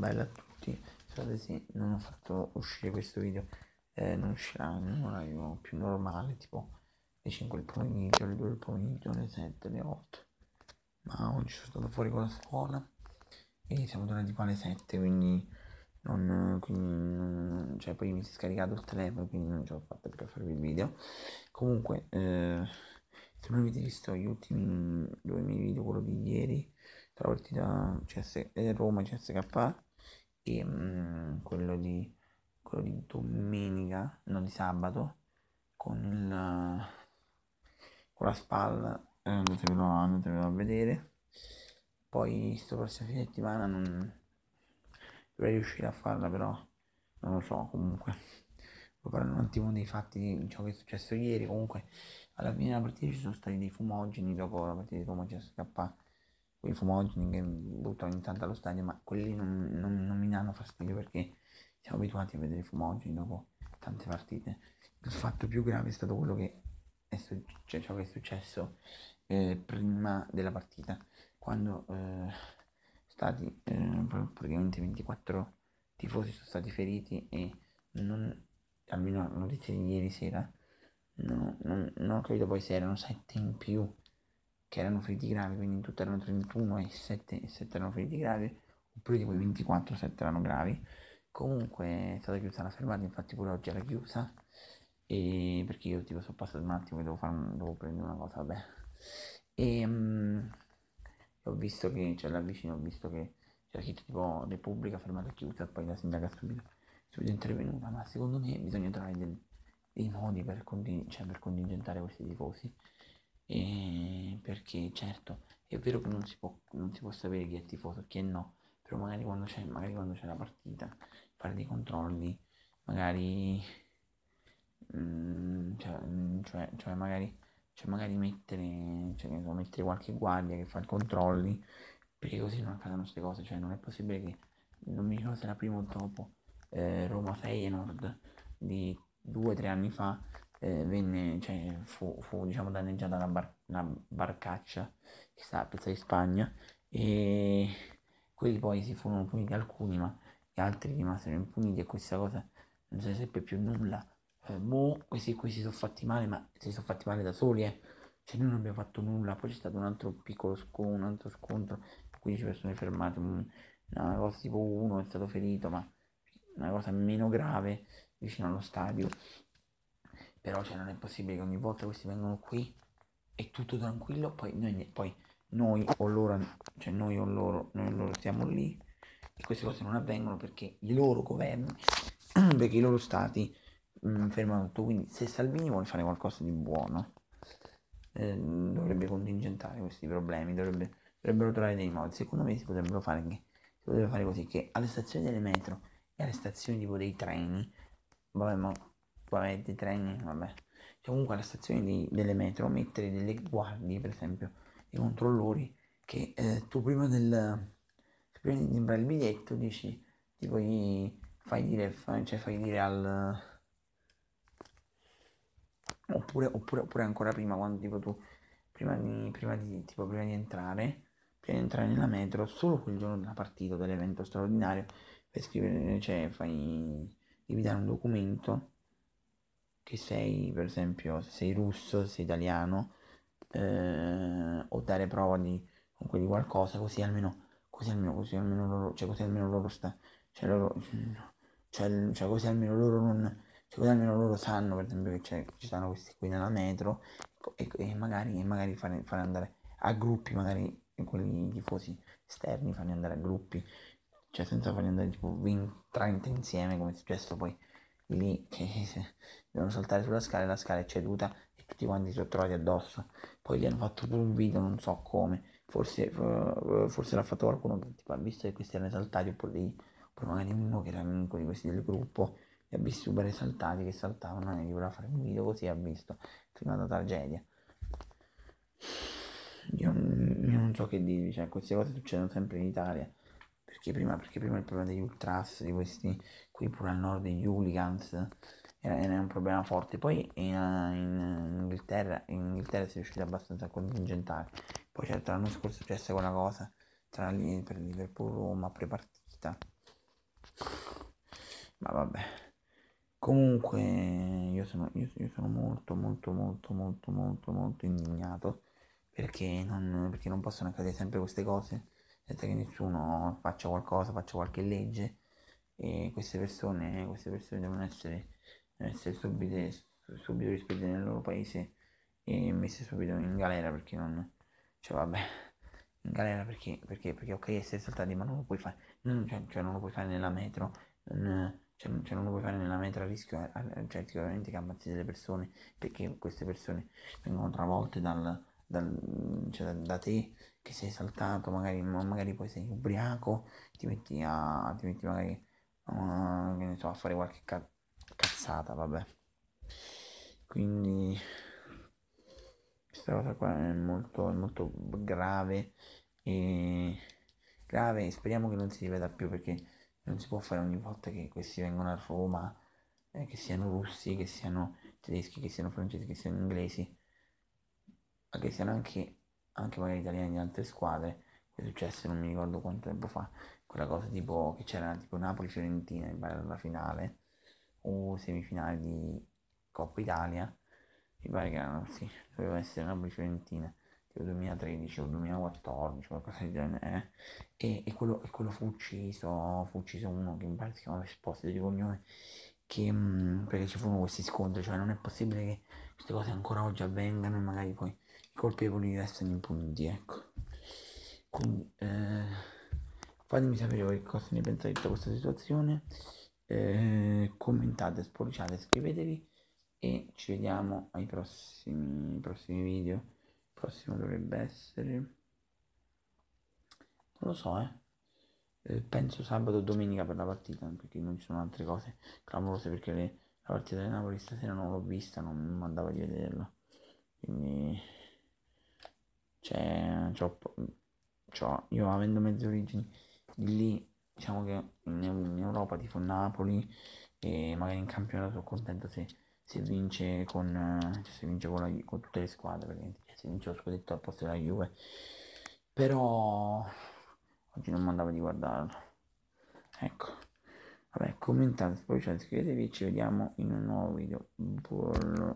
Bella a tutti, scusate se non ho fatto uscire questo video, eh, non uscirà in un orario più normale, tipo le 5 del pomeriggio, le 2 del pomeriggio, le 7, le 8. Ma oggi sono stato fuori con la scuola e siamo tornati qua alle 7, quindi non, quindi non, cioè poi mi si è scaricato il telefono, quindi non ce l'ho fatta per farvi il video. Comunque, eh, se non avete visto gli ultimi due miei video, quello di ieri, tra la partita CS, Roma CSK e mh, mm, quello, di, quello di domenica, no di sabato, con, il, con la spalla, eh, andatevelo, andatevelo a vedere. Poi sto prossima fine settimana non dovrei riuscire a farla, però non lo so comunque. Parlando un attimo dei fatti di ciò diciamo, che è successo ieri, comunque alla fine della partita ci sono stati dei fumogeni, dopo la partita di Roma c'è scappato quei fumogeni che butto ogni tanto allo stadio, ma quelli non, non, non mi danno fastidio perché siamo abituati a vedere i fumogeni dopo tante partite. Il fatto più grave è stato quello che è successo, cioè ciò che è successo eh, prima della partita, quando eh, stati eh, praticamente 24 tifosi sono stati feriti e non, almeno notizie di ieri sera, no, non, non ho capito poi se erano 7 in più che erano feriti gravi, quindi in tutto erano 31 e 7, 7 erano feriti gravi, oppure di quei 24 7 erano gravi. Comunque è stata chiusa la fermata, infatti pure oggi era chiusa, e perché io tipo sono passato un attimo e devo, un, devo prendere una cosa, vabbè. Ehm, e um, ho visto che, cioè da vicino ho visto che c'era scritto tipo oh, Repubblica fermata chiusa, poi la sindaca subito, subito intervenuta, ma secondo me bisogna trovare del, dei modi per, conti- cioè, per contingentare questi tifosi. E perché certo è vero che non si può, non si può sapere chi è tifoso e chi è no, però magari quando c'è, magari quando c'è la partita, fare dei controlli, magari, mm, cioè, mm, cioè, cioè, magari, cioè magari mettere, cioè, mettere qualche guardia che fa i controlli, perché così non accadono queste cose, cioè non è possibile che, non mi ricordo se era prima o dopo, eh, Roma Feyenoord di due o tre anni fa, eh, venne, cioè, fu, fu diciamo, danneggiata una, bar- una barcaccia che sta a Piazza di Spagna e quelli poi si furono puniti alcuni ma gli altri rimasero impuniti e questa cosa non si seppe più nulla. Eh, boh, questi qui si sono fatti male ma si sono fatti male da soli eh. Cioè noi non abbiamo fatto nulla, poi c'è stato un altro piccolo scontro, un altro scontro, 15 persone fermate, una cosa tipo uno è stato ferito ma una cosa meno grave vicino allo stadio però cioè, non è possibile che ogni volta questi vengono qui e tutto tranquillo, poi noi, poi noi o loro, cioè noi o loro, noi o loro stiamo lì e queste cose non avvengono perché i loro governi, perché i loro stati mh, mm, fermano tutto. Quindi se Salvini vuole fare qualcosa di buono, eh, dovrebbe contingentare questi problemi, dovrebbe, dovrebbero trovare dei modi. Secondo me si potrebbero fare, che, si potrebbe fare così che alle stazioni delle metro e alle stazioni tipo dei treni, vabbè ma vabbè, dei treni, vabbè. Cioè, comunque alla stazione di, delle metro mettere delle guardie, per esempio, dei controllori che eh, tu prima del prima di comprare il biglietto dici ti puoi fai dire, fai, cioè fai dire al oppure, oppure, oppure ancora prima quando tipo tu prima di, prima di, tipo, prima di entrare prima di entrare nella metro solo quel giorno della partita dell'evento straordinario per scrivere cioè fai devi dare un documento che sei, per esempio, se sei russo, se sei italiano, eh, o dare prova di, di qualcosa, così almeno, così almeno, così almeno loro, cioè così almeno loro sta, cioè loro, cioè, cioè così almeno loro non, cioè così almeno loro sanno, per esempio, che, ci stanno questi qui nella metro, e, e magari, e magari fare, fare andare a gruppi, magari quelli tifosi esterni, farli andare a gruppi, cioè senza farli andare tipo 20, 30 insieme come è successo poi lì che devono saltare sulla scala e la scala è ceduta e tutti quanti si sono trovati addosso. Poi gli hanno fatto pure un video, non so come, forse, eh, forse l'ha fatto qualcuno che tipo, ha visto che questi erano saltati oppure lì, oppure magari uno che era amico di questi del gruppo li ha visti super esaltati che saltavano e gli voleva fare un video così ha visto, prima filmato tragedia. Io, io non so che dirvi, cioè queste cose succedono sempre in Italia perché prima, perché prima il problema degli ultras, di questi qui pure al nord, degli hooligans, era, era un problema forte. Poi in, in, Inghilterra, in Inghilterra si è riusciti abbastanza a contingentare. Poi certo l'anno scorso è successa quella cosa tra lì per Liverpool-Roma prepartita. Ma vabbè. Comunque io sono, io, io sono molto molto molto molto molto molto indignato perché non, perché non possono accadere sempre queste cose senza che nessuno faccia qualcosa, faccia qualche legge e queste persone, queste persone devono essere, devono essere subito, subito rispedite nel loro paese e messe subito in galera perché non... cioè vabbè, in galera perché, perché, perché ok essere saltati ma non lo puoi fare, non, cioè, cioè non lo puoi fare nella metro, non, cioè, cioè, non lo puoi fare nella metro a rischio, a, a, cioè rischio veramente che ammazzi delle persone perché queste persone vengono travolte dal, dal, cioè, da, da, te che sei saltato, magari, magari poi sei ubriaco, ti metti a, ti metti magari, uh, so, a fare qualche ca- cazzata, vabbè. Quindi questa cosa qua è molto, molto grave e grave e speriamo che non si riveda più perché non si può fare ogni volta che questi vengono a Roma, eh, che siano russi, che siano tedeschi, che siano francesi, che siano inglesi, ma che siano anche anche magari italiani di altre squadre, che è successo non mi ricordo quanto tempo fa, quella cosa tipo che c'era tipo Napoli-Fiorentina in pare alla finale o semifinale di Coppa Italia, mi pare che erano, sì, doveva essere Napoli-Fiorentina tipo 2013 o 2014, qualcosa di genere, eh. e, e, quello, e quello fu ucciso, fu ucciso uno che mi pare si chiamava Esposito di cognome, che, mh, mm, perché ci furono questi scontri, cioè non è possibile che queste cose ancora oggi avvengano e magari poi colpevoli restano impuniti, ecco. Quindi eh, fatemi sapere voi cosa ne pensate di tutta questa situazione, eh, commentate, sporciate, iscrivetevi e ci vediamo ai prossimi, prossimi video. Il prossimo dovrebbe essere... non lo so, eh. eh. penso sabato o domenica per la partita, perché non ci sono altre cose clamorose perché le, la partita del Napoli stasera non l'ho vista, non mi andava di vederla. Quindi cioè, c'ho, c'ho, io avendo mezzo origini di lì, diciamo che in, in Europa tipo Napoli e magari in campionato sono contento se, se vince con, cioè, se vince con, la, con tutte le squadre, perché cioè, se vince lo scudetto al posto della Juve. Però oggi non mi di guardarlo. Ecco. Vabbè, commentate, poi iscrivetevi e ci vediamo in un nuovo video. Buon...